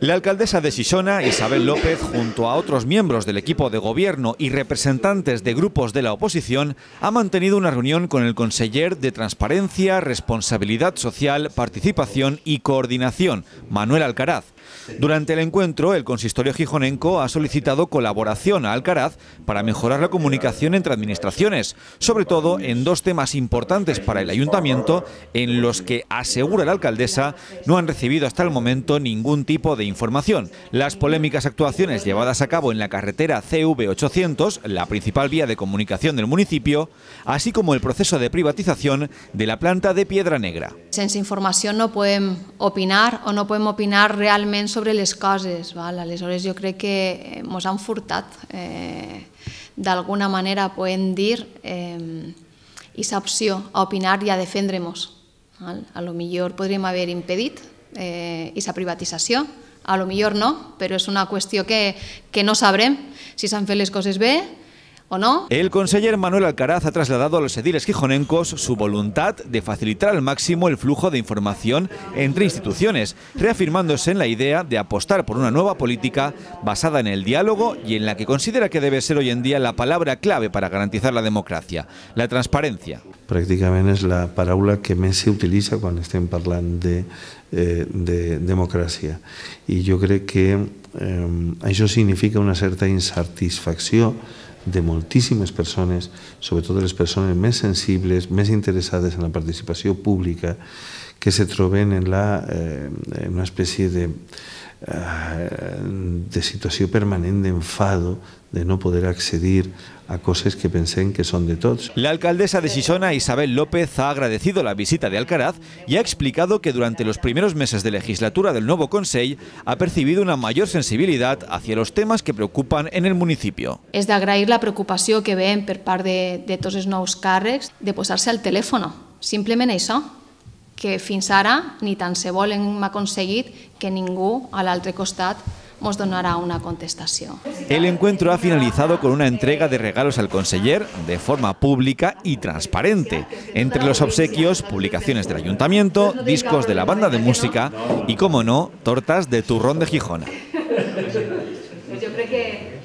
La alcaldesa de Sisona, Isabel López, junto a otros miembros del equipo de gobierno y representantes de grupos de la oposición, ha mantenido una reunión con el conseller de Transparencia, Responsabilidad Social, Participación y Coordinación, Manuel Alcaraz. Durante el encuentro, el consistorio gijonenco ha solicitado colaboración a Alcaraz para mejorar la comunicación entre administraciones, sobre todo en dos temas importantes para el ayuntamiento, en los que, asegura la alcaldesa, no han recibido hasta el momento ningún tipo de información. Las polémicas actuaciones llevadas a cabo en la carretera CV800, la principal vía de comunicación del municipio, así como el proceso de privatización de la planta de Piedra Negra. Sin información no pueden opinar o no podemos opinar realmente... sobre las vale, yo creo Yo que nos eh, han furtado. Eh, ...de alguna manera pueden decir eh, opción, a opinar y a defendremos A lo mejor podríamos haber impedido esa eh, privatización... a lo millor no, però és una qüestió que, que no sabrem si s'han fet les coses bé, El conseller Manuel Alcaraz ha trasladado a los ediles quijonencos su voluntad de facilitar al máximo el flujo de información entre instituciones, reafirmándose en la idea de apostar por una nueva política basada en el diálogo y en la que considera que debe ser hoy en día la palabra clave para garantizar la democracia, la transparencia. Prácticamente es la palabra que más se utiliza cuando estén hablando eh, de, democracia. Y yo creo que eh, eso significa una cierta insatisfacción de moltíssimes persones, sobretot de les persones més sensibles, més interessades en la participació pública, que se troben en, la, eh, en una espècie de Eh, de permanente de enfado de no poder acceder a cosas que pensé que son de todos. La alcaldesa de Sisona, Isabel López, ha agradecido la visita de Alcaraz y ha explicado que durante los primeros meses de legislatura del nuevo Consell ha percibido una mayor sensibilidad hacia los temas que preocupan en el municipio. Es de agradecer la preocupación que ven por parte de, de todos els de posarse al teléfono, simplemente eso que fins ara ni tan se vol ma que ningú a l'altre costat nos donará una contestación. El encuentro ha finalizado con una entrega de regalos al conseller de forma pública y transparente. Entre los obsequios, publicaciones del ayuntamiento, discos de la banda de música y, como no, tortas de turrón de Gijona. Yo creo que